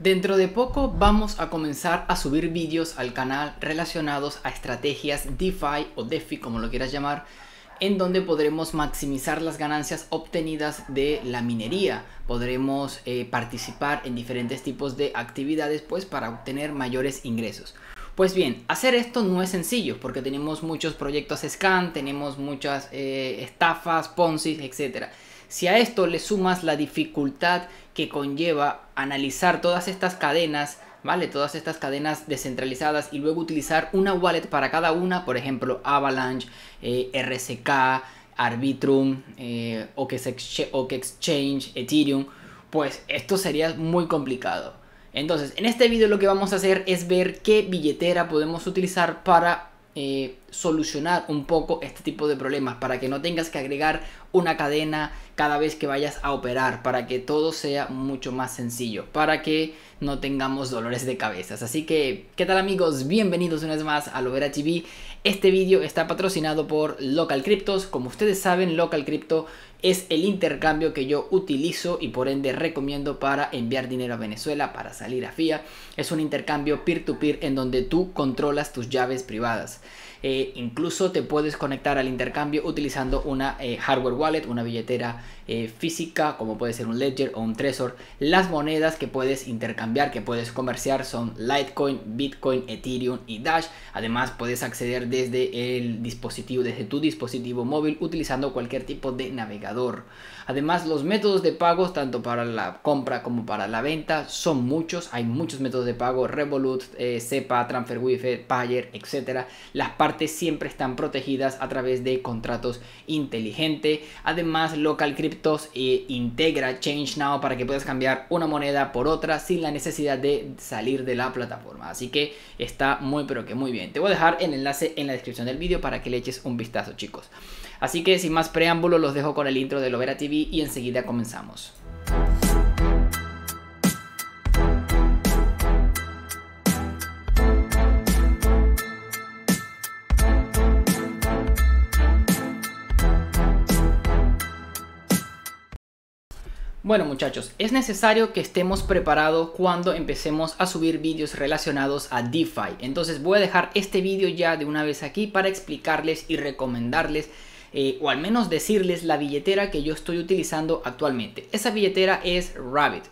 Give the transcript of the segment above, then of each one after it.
Dentro de poco vamos a comenzar a subir vídeos al canal relacionados a estrategias DeFi o DeFi como lo quieras llamar, en donde podremos maximizar las ganancias obtenidas de la minería. Podremos eh, participar en diferentes tipos de actividades pues para obtener mayores ingresos. Pues bien, hacer esto no es sencillo porque tenemos muchos proyectos scan, tenemos muchas eh, estafas, ponzi, etc. Si a esto le sumas la dificultad que conlleva analizar todas estas cadenas, ¿vale? Todas estas cadenas descentralizadas y luego utilizar una wallet para cada una, por ejemplo, Avalanche, eh, RSK, Arbitrum eh, o, que Exchange, Ethereum, pues esto sería muy complicado. Entonces, en este vídeo lo que vamos a hacer es ver qué billetera podemos utilizar para eh, solucionar un poco este tipo de problemas, para que no tengas que agregar una cadena cada vez que vayas a operar para que todo sea mucho más sencillo, para que no tengamos dolores de cabezas. Así que, ¿qué tal amigos? Bienvenidos una vez más a Lovera TV. Este vídeo está patrocinado por Local Cryptos. Como ustedes saben, Local Crypto es el intercambio que yo utilizo y por ende recomiendo para enviar dinero a Venezuela, para salir a FIA. Es un intercambio peer to -peer en donde tú controlas tus llaves privadas. Eh, incluso te puedes conectar al intercambio utilizando una eh, hardware wallet, una billetera eh, física, como puede ser un Ledger o un Trezor. Las monedas que puedes intercambiar, que puedes comerciar son Litecoin, Bitcoin, Ethereum y Dash. Además puedes acceder desde el dispositivo, desde tu dispositivo móvil utilizando cualquier tipo de navegador. Además los métodos de pagos tanto para la compra como para la venta son muchos. Hay muchos métodos de pago, Revolut, SEPA, eh, Transfer Payer, etc. Las partes siempre están protegidas a través de contratos inteligentes. Además local crypto e integra Change Now para que puedas cambiar una moneda por otra sin la necesidad de salir de la plataforma. Así que está muy pero que muy bien. Te voy a dejar el enlace en la descripción del vídeo para que le eches un vistazo chicos. Así que sin más preámbulo los dejo con el intro de Lovera TV y enseguida comenzamos. Bueno muchachos, es necesario que estemos preparados cuando empecemos a subir vídeos relacionados a DeFi. Entonces voy a dejar este vídeo ya de una vez aquí para explicarles y recomendarles eh, o al menos decirles la billetera que yo estoy utilizando actualmente. Esa billetera es Rabbit.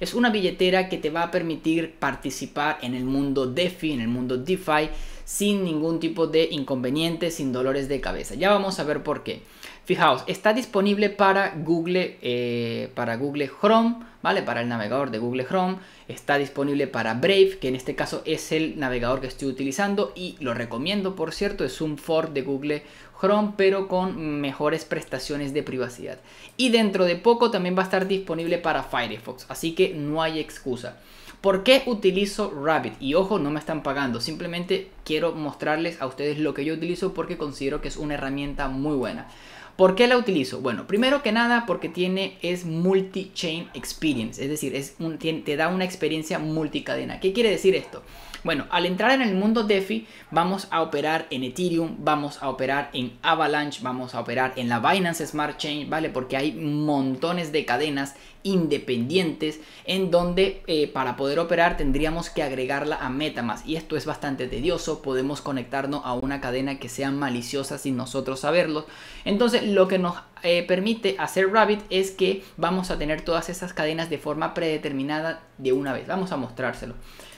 Es una billetera que te va a permitir participar en el mundo DeFi, en el mundo DeFi, sin ningún tipo de inconveniente, sin dolores de cabeza. Ya vamos a ver por qué. Fijaos, está disponible para Google, eh, para Google Chrome, ¿vale? Para el navegador de Google Chrome. Está disponible para Brave, que en este caso es el navegador que estoy utilizando y lo recomiendo, por cierto, es un Ford de Google Chrome, pero con mejores prestaciones de privacidad. Y dentro de poco también va a estar disponible para Firefox, así que no hay excusa. ¿Por qué utilizo Rabbit? Y ojo, no me están pagando, simplemente quiero mostrarles a ustedes lo que yo utilizo porque considero que es una herramienta muy buena. ¿Por qué la utilizo? Bueno, primero que nada porque tiene es multi-chain experience, es decir, es un, te da una experiencia multicadena. ¿Qué quiere decir esto? Bueno, al entrar en el mundo DeFi, vamos a operar en Ethereum, vamos a operar en Avalanche, vamos a operar en la Binance Smart Chain, ¿vale? Porque hay montones de cadenas independientes en donde eh, para poder operar tendríamos que agregarla a Metamask y esto es bastante tedioso podemos conectarnos a una cadena que sea maliciosa sin nosotros saberlo entonces lo que nos eh, permite hacer Rabbit es que vamos a tener todas esas cadenas de forma predeterminada de una vez vamos a mostrárselo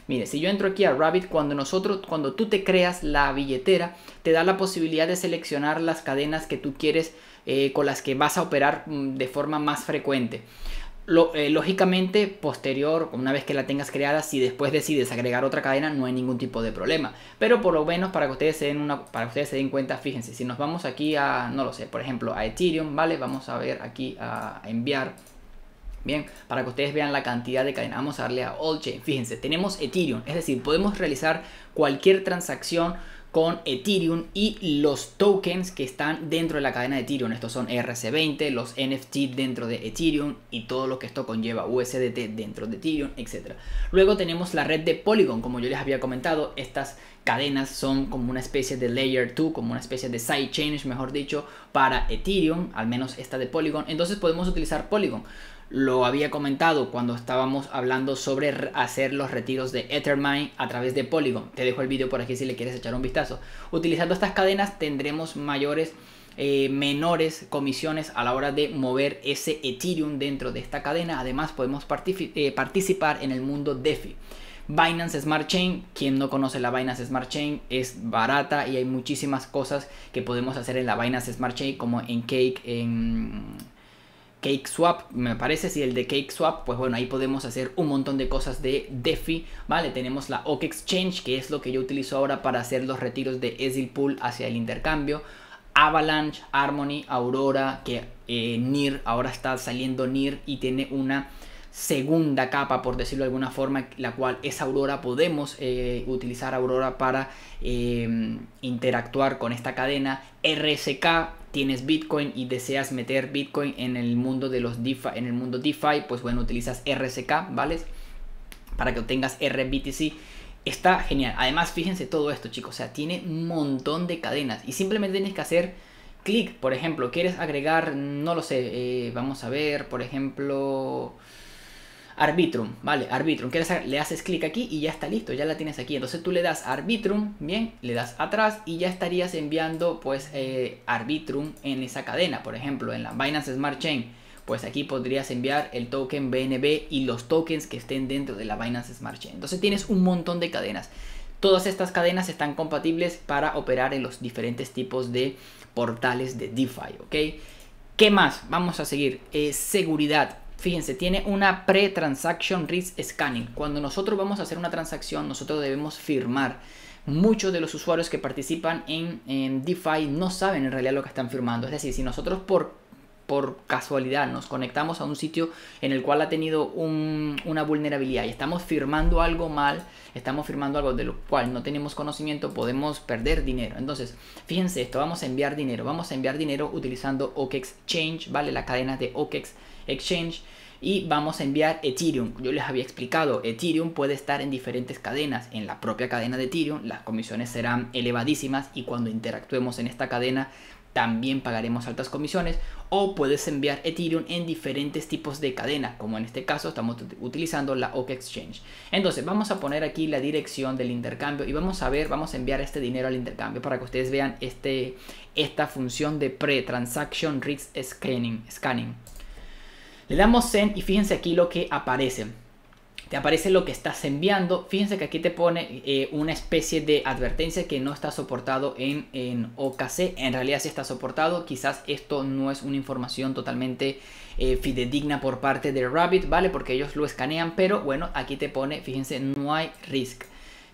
Mire, si yo entro aquí a Rabbit, cuando nosotros, cuando tú te creas la billetera, te da la posibilidad de seleccionar las cadenas que tú quieres eh, con las que vas a operar mm, de forma más frecuente. Eh, lógicamente, posterior, una vez que la tengas creada, si después decides agregar otra cadena, no hay ningún tipo de problema. Pero por lo menos para que ustedes se den una, para ustedes se den cuenta, fíjense, si nos vamos aquí a, no lo sé, por ejemplo, a Ethereum, ¿vale? Vamos a ver aquí a enviar. Bien, para que ustedes vean la cantidad de cadena vamos a darle a All Fíjense, tenemos Ethereum, es decir, podemos realizar cualquier transacción con Ethereum y los tokens que están dentro de la cadena de Ethereum. Estos son rc 20 los NFT dentro de Ethereum y todo lo que esto conlleva, USDT dentro de Ethereum, etc. Luego tenemos la red de Polygon, como yo les había comentado, estas cadenas son como una especie de layer 2, como una especie de sidechain, mejor dicho, para Ethereum, al menos esta de Polygon. Entonces podemos utilizar Polygon lo había comentado cuando estábamos hablando sobre hacer los retiros de Ethermine a través de Polygon. Te dejo el vídeo por aquí si le quieres echar un vistazo. Utilizando estas cadenas tendremos mayores, eh, menores comisiones a la hora de mover ese Ethereum dentro de esta cadena. Además podemos eh, participar en el mundo DeFi. Binance Smart Chain, quien no conoce la Binance Smart Chain, es barata y hay muchísimas cosas que podemos hacer en la Binance Smart Chain como en Cake, en swap me parece, si el de cake swap pues bueno, ahí podemos hacer un montón de cosas de DeFi, ¿vale? Tenemos la OK Exchange, que es lo que yo utilizo ahora para hacer los retiros de Ezil Pool hacia el intercambio. Avalanche, Harmony, Aurora, que eh, NIR, ahora está saliendo NIR y tiene una segunda capa, por decirlo de alguna forma, la cual es Aurora. Podemos eh, utilizar Aurora para eh, interactuar con esta cadena. RSK, tienes Bitcoin y deseas meter Bitcoin en el mundo de los DeFi, en el mundo DeFi, pues bueno, utilizas RSK, ¿vale? Para que obtengas RBTC. Está genial. Además, fíjense todo esto, chicos. O sea, tiene un montón de cadenas. Y simplemente tienes que hacer clic. Por ejemplo, quieres agregar, no lo sé, eh, vamos a ver, por ejemplo... Arbitrum, ¿vale? Arbitrum, ¿quieres Le haces clic aquí y ya está listo, ya la tienes aquí. Entonces tú le das Arbitrum, bien, le das atrás y ya estarías enviando pues eh, Arbitrum en esa cadena. Por ejemplo, en la Binance Smart Chain, pues aquí podrías enviar el token BNB y los tokens que estén dentro de la Binance Smart Chain. Entonces tienes un montón de cadenas. Todas estas cadenas están compatibles para operar en los diferentes tipos de portales de DeFi, ¿ok? ¿Qué más? Vamos a seguir. Eh, seguridad. Fíjense, tiene una pre-transaction risk scanning. Cuando nosotros vamos a hacer una transacción, nosotros debemos firmar. Muchos de los usuarios que participan en, en DeFi no saben en realidad lo que están firmando. Es decir, si nosotros por por casualidad nos conectamos a un sitio en el cual ha tenido una vulnerabilidad y estamos firmando algo mal, estamos firmando algo de lo cual no tenemos conocimiento, podemos perder dinero. Entonces, fíjense esto, vamos a enviar dinero, vamos a enviar dinero utilizando OKEx Exchange, ¿vale? La cadena de OKEx Exchange y vamos a enviar Ethereum. Yo les había explicado, Ethereum puede estar en diferentes cadenas. En la propia cadena de Ethereum las comisiones serán elevadísimas y cuando interactuemos en esta cadena también pagaremos altas comisiones o puedes enviar Ethereum en diferentes tipos de cadena, como en este caso estamos utilizando la OK Exchange. Entonces vamos a poner aquí la dirección del intercambio y vamos a ver, vamos a enviar este dinero al intercambio para que ustedes vean este, esta función de pre-transaction risk scanning. scanning. Le damos send y fíjense aquí lo que aparece te aparece lo que estás enviando. Fíjense que aquí te pone eh, una especie de advertencia que no está soportado en, en OKC. En realidad sí está soportado. Quizás esto no es una información totalmente eh, fidedigna por parte de Rabbit, ¿vale? Porque ellos lo escanean, pero bueno, aquí te pone, fíjense, no hay risk.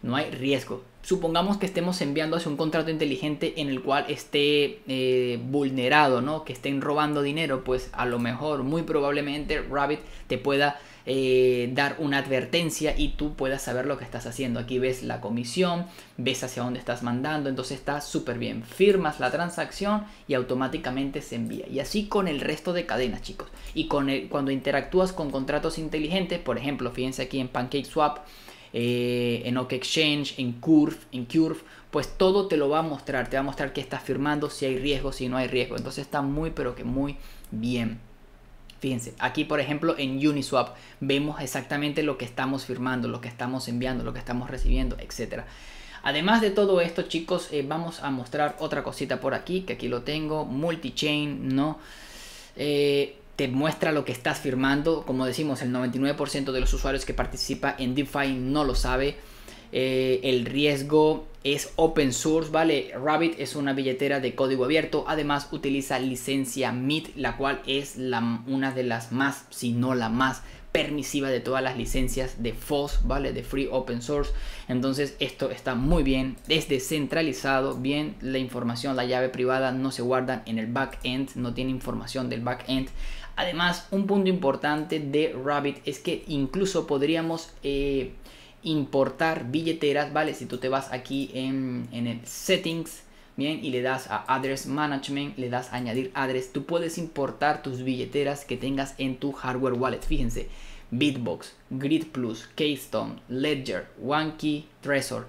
No hay riesgo. Supongamos que estemos enviando hacia un contrato inteligente en el cual esté eh, vulnerado, ¿no? Que estén robando dinero, pues a lo mejor, muy probablemente, Rabbit te pueda eh, dar una advertencia y tú puedas saber lo que estás haciendo. Aquí ves la comisión, ves hacia dónde estás mandando, entonces está súper bien. Firmas la transacción y automáticamente se envía. Y así con el resto de cadenas, chicos. Y con cuando interactúas con contratos inteligentes, por ejemplo, fíjense aquí en PancakeSwap, Swap, eh, en OK Exchange, en Curve, en Curve, pues todo te lo va a mostrar, te va a mostrar que estás firmando, si hay riesgo, si no hay riesgo. Entonces está muy pero que muy bien. Fíjense, aquí por ejemplo en Uniswap vemos exactamente lo que estamos firmando, lo que estamos enviando, lo que estamos recibiendo, etc. Además de todo esto, chicos, eh, vamos a mostrar otra cosita por aquí, que aquí lo tengo, multichain, ¿no? Eh, te muestra lo que estás firmando. Como decimos, el 99% de los usuarios que participa en DeFi no lo sabe. Eh, el riesgo es open source, ¿vale? Rabbit es una billetera de código abierto, además utiliza licencia MIT, la cual es la, una de las más, si no la más permisiva de todas las licencias de FOSS, ¿vale? De Free Open Source. Entonces esto está muy bien, es descentralizado, bien la información, la llave privada no se guardan en el back end no tiene información del back end Además, un punto importante de Rabbit es que incluso podríamos... Eh, importar billeteras, ¿vale? Si tú te vas aquí en, en el settings, bien, y le das a address management, le das añadir address, tú puedes importar tus billeteras que tengas en tu hardware wallet. Fíjense, Bitbox, Grid Plus, Keystone, Ledger, OneKey, Trezor.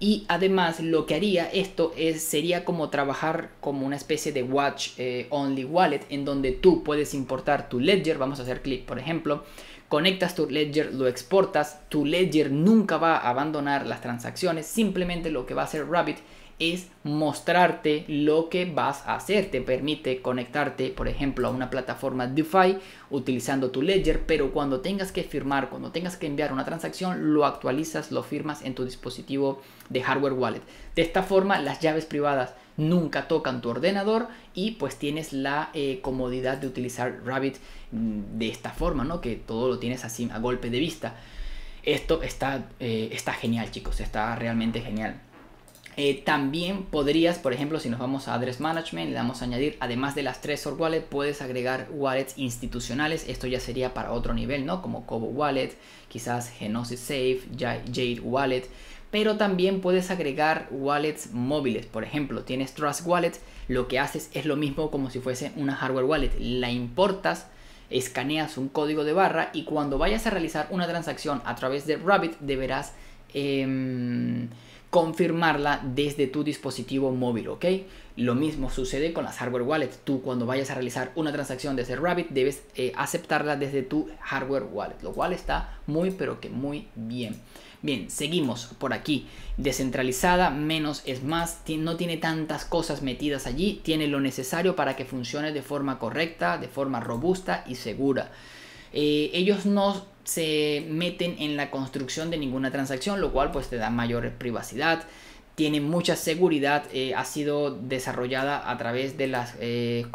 Y además lo que haría esto es, sería como trabajar como una especie de watch eh, only wallet en donde tú puedes importar tu ledger, vamos a hacer clic por ejemplo, conectas tu ledger, lo exportas, tu ledger nunca va a abandonar las transacciones, simplemente lo que va a hacer Rabbit es mostrarte lo que vas a hacer. Te permite conectarte, por ejemplo, a una plataforma DeFi utilizando tu ledger, pero cuando tengas que firmar, cuando tengas que enviar una transacción, lo actualizas, lo firmas en tu dispositivo de hardware wallet. De esta forma, las llaves privadas nunca tocan tu ordenador y pues tienes la eh, comodidad de utilizar Rabbit mm, de esta forma, ¿no? Que todo lo tienes así a golpe de vista. Esto está, eh, está genial, chicos, está realmente genial. Eh, también podrías, por ejemplo, si nos vamos a Address Management, le damos a añadir, además de las sort Wallet, puedes agregar wallets institucionales. Esto ya sería para otro nivel, ¿no? Como Cobo Wallet, quizás Genosis Safe, Jade Wallet. Pero también puedes agregar wallets móviles. Por ejemplo, tienes Trust Wallet. Lo que haces es lo mismo como si fuese una hardware wallet. La importas escaneas un código de barra y cuando vayas a realizar una transacción a través de Rabbit deberás em, confirmarla desde tu dispositivo móvil, ¿ok? Lo mismo sucede con las hardware wallets. Tú cuando vayas a realizar una transacción desde Rabbit debes eh, aceptarla desde tu hardware wallet, lo cual está muy pero que muy bien. Bien, seguimos por aquí. Descentralizada, menos es más, no tiene tantas cosas metidas allí, tiene lo necesario para que funcione de forma correcta, de forma robusta y segura. Eh, ellos no se meten en la construcción de ninguna transacción, lo cual pues te da mayor privacidad. Tiene mucha seguridad, eh, ha sido desarrollada a través de las eh,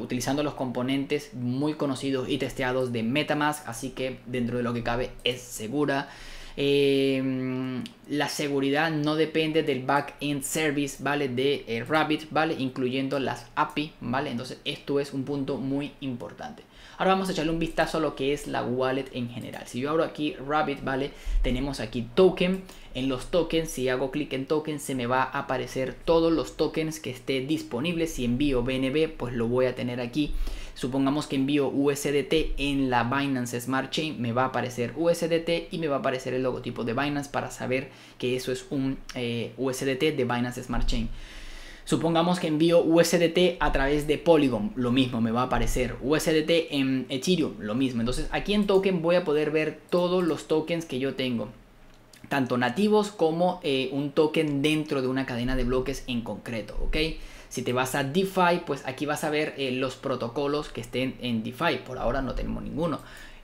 utilizando los componentes muy conocidos y testeados de MetaMask, así que dentro de lo que cabe es segura. Eh, la seguridad no depende del back-end service, ¿vale? De Rabbit, ¿vale? Incluyendo las API, ¿vale? Entonces esto es un punto muy importante. Ahora vamos a echarle un vistazo a lo que es la wallet en general. Si yo abro aquí Rabbit, ¿vale? Tenemos aquí token. En los tokens, si hago clic en token, se me va a aparecer todos los tokens que esté disponibles. Si envío BNB, pues lo voy a tener aquí. Supongamos que envío USDT en la Binance Smart Chain, me va a aparecer USDT y me va a aparecer el logotipo de Binance para saber que eso es un eh, USDT de Binance Smart Chain. Supongamos que envío USDT a través de Polygon, lo mismo me va a aparecer. USDT en Ethereum, lo mismo. Entonces aquí en token voy a poder ver todos los tokens que yo tengo tanto nativos como eh, un token dentro de una cadena de bloques en concreto, ¿ok? Si te vas a DeFi, pues aquí vas a ver eh, los protocolos que estén en DeFi. Por ahora no tenemos ninguno.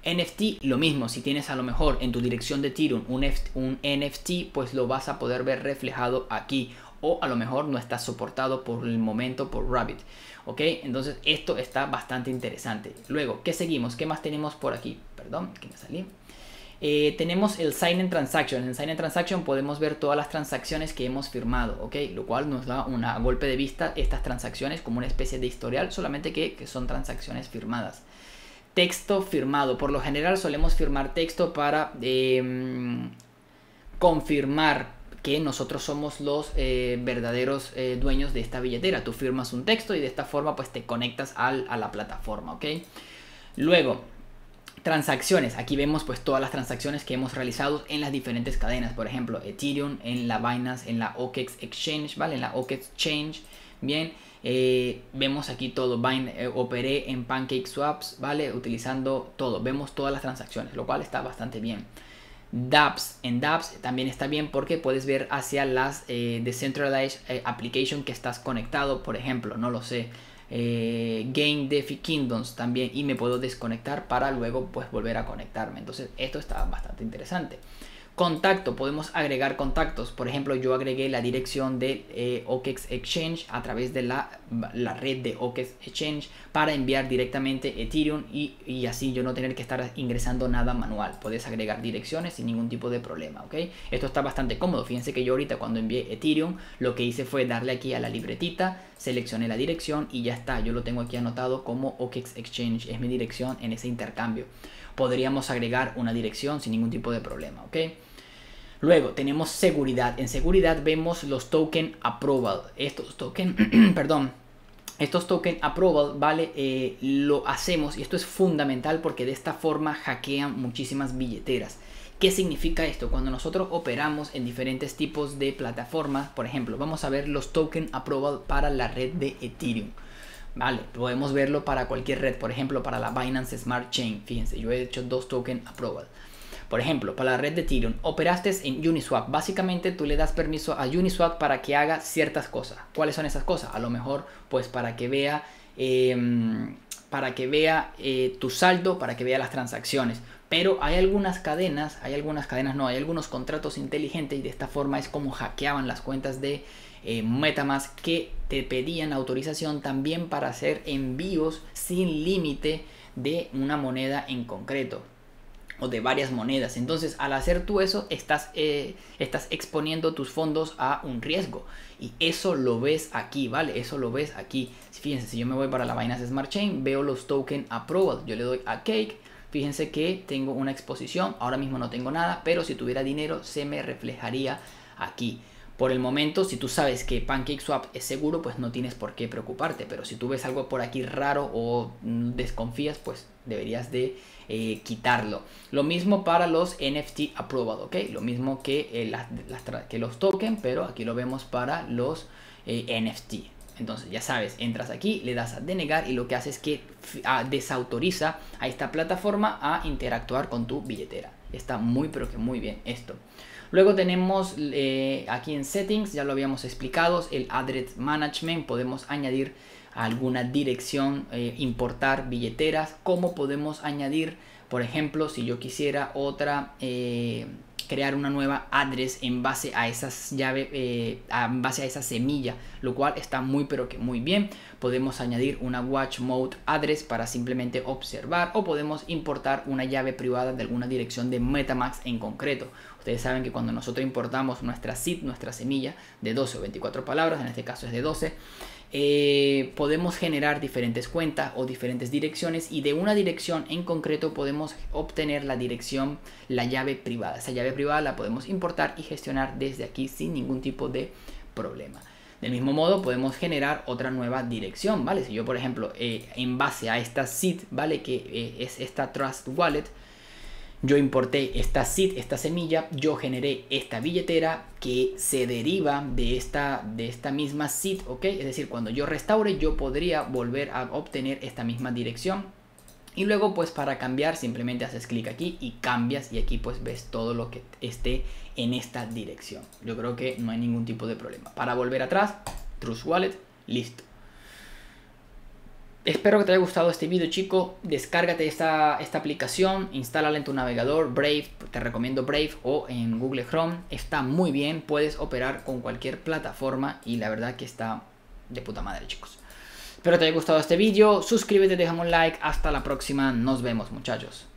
NFT, lo mismo, si tienes a lo mejor en tu dirección de Ethereum un NFT, pues lo vas a poder ver reflejado aquí o a lo mejor no está soportado por el momento por Rabbit. ¿Ok? Entonces esto está bastante interesante. Luego, ¿qué seguimos? ¿Qué más tenemos por aquí? Perdón, que me salí. Eh, tenemos el Sign in Transaction. En Sign in Transaction podemos ver todas las transacciones que hemos firmado, ¿ok? Lo cual nos da un golpe de vista estas transacciones como una especie de historial, solamente que, son transacciones firmadas texto firmado. Por lo general solemos firmar texto para em, confirmar que nosotros somos los eh, verdaderos eh, dueños de esta billetera. Tú firmas un texto y de esta forma pues te conectas a la plataforma, ¿ok? Luego, transacciones. Aquí vemos pues todas las transacciones que hemos realizado en las diferentes cadenas. Por ejemplo, Ethereum, en la Binance, en la OKEX Exchange, ¿vale? En la OKEX Exchange, bien. Eh, vemos aquí todo, operé en Pancake Swaps, ¿vale? Utilizando todo, vemos todas las transacciones, lo cual está bastante bien dApps. En dApps también está bien porque puedes ver hacia las eh, Decentralized eh, Application que estás conectado, por ejemplo, no lo sé. Eh, Game DeFi Kingdoms también y me puedo desconectar para luego pues volver a conectarme. Entonces esto está bastante interesante. Contacto, podemos agregar contactos. Por ejemplo, yo agregué la dirección de eh, e Exchange a través de la, red de OKEx Exchange para enviar directamente Ethereum y, y, así yo no tener que estar ingresando nada manual. Puedes agregar direcciones sin ningún tipo de problema, ¿ok? Esto está bastante cómodo. Fíjense que yo ahorita cuando envié Ethereum, lo que hice fue darle aquí a la libretita, seleccioné la dirección y ya está. Yo lo tengo aquí anotado como OKEx Exchange. Es mi dirección en ese intercambio podríamos agregar una dirección sin ningún tipo de problema, ¿ok? Luego tenemos seguridad. En seguridad vemos los token approval. Estos token, perdón, estos token approval, ¿vale? Eh, lo hacemos y esto es fundamental porque de esta forma hackean muchísimas billeteras. ¿Qué significa esto? Cuando nosotros operamos en diferentes tipos de plataformas, por ejemplo, vamos a ver los token approval para la red de Ethereum. Vale, podemos verlo para cualquier red, por ejemplo, para la Binance Smart Chain. Fíjense, yo he hecho dos tokens approval. Por ejemplo, para la red de Ethereum, operaste en Uniswap. Básicamente tú le das permiso a Uniswap para que haga ciertas cosas. ¿Cuáles son esas cosas? A lo mejor, pues para que vea, em, para que vea eh, tu saldo, para que vea las transacciones. Pero hay algunas cadenas, hay algunas cadenas, no, hay algunos contratos inteligentes y de esta forma es como hackeaban las cuentas de eh, Metamask que te pedían autorización también para hacer envíos sin límite de una moneda en concreto o de varias monedas. Entonces, al hacer tú eso, estás, eh, estás exponiendo tus fondos a un riesgo. Y eso lo ves aquí, ¿vale? Eso lo ves aquí. Fíjense, si yo me voy para la Binance Smart Chain, veo los token approval. Yo le doy a Cake. Fíjense que tengo una exposición. Ahora mismo no tengo nada, pero si tuviera dinero, se me reflejaría aquí. Por el momento, si tú sabes que PancakeSwap es seguro, pues no tienes por qué preocuparte. Pero si tú ves algo por aquí raro o desconfías, pues deberías de eh, quitarlo. Lo mismo para los NFT aprobado, ¿ok? Lo mismo que, eh, que los token, pero aquí lo vemos para los eh, NFT. Entonces, ya sabes, entras aquí, le das a denegar y lo que hace es que ah, desautoriza a esta plataforma a interactuar con tu billetera. Está muy, pero que muy bien esto. Luego tenemos eh, aquí en settings, ya lo habíamos explicado, el address management, podemos añadir alguna dirección, eh, importar billeteras, cómo podemos añadir, por ejemplo, si yo quisiera otra, eh, crear una nueva address en base a esas llaves, en base a esa semilla, lo cual está muy pero que muy bien. Podemos añadir una watch mode address para simplemente observar o podemos importar una llave privada de alguna dirección de Metamax en concreto. Ustedes saben que cuando nosotros importamos nuestra seed, nuestra semilla, de 12 o 24 palabras, en este caso es de 12, eh, podemos generar diferentes cuentas o diferentes direcciones y de una dirección en concreto podemos obtener la dirección, la llave privada. Esa llave privada la podemos importar y gestionar desde aquí sin ningún tipo de problema. Del mismo modo podemos generar otra nueva dirección, ¿vale? Si yo por ejemplo eh, en base a esta seed, ¿vale? Que eh, es esta Trust Wallet, yo importé esta seed, esta semilla, yo generé esta billetera que se deriva de esta, de esta misma seed, ¿ok? Es decir, cuando yo restaure, yo podría volver a obtener esta misma dirección. Y luego, pues para cambiar, simplemente haces clic aquí y cambias y aquí pues ves todo lo que esté en esta dirección. Yo creo que no hay ningún tipo de problema. Para volver atrás, Trust Wallet, listo. Espero que te haya gustado este video chico, descárgate esta, esta aplicación, instálala en tu navegador Brave, te recomiendo Brave o en Google Chrome, está muy bien, puedes operar con cualquier plataforma y la verdad que está de puta madre chicos. Espero te haya gustado este video, suscríbete, déjame un like, hasta la próxima, nos vemos muchachos.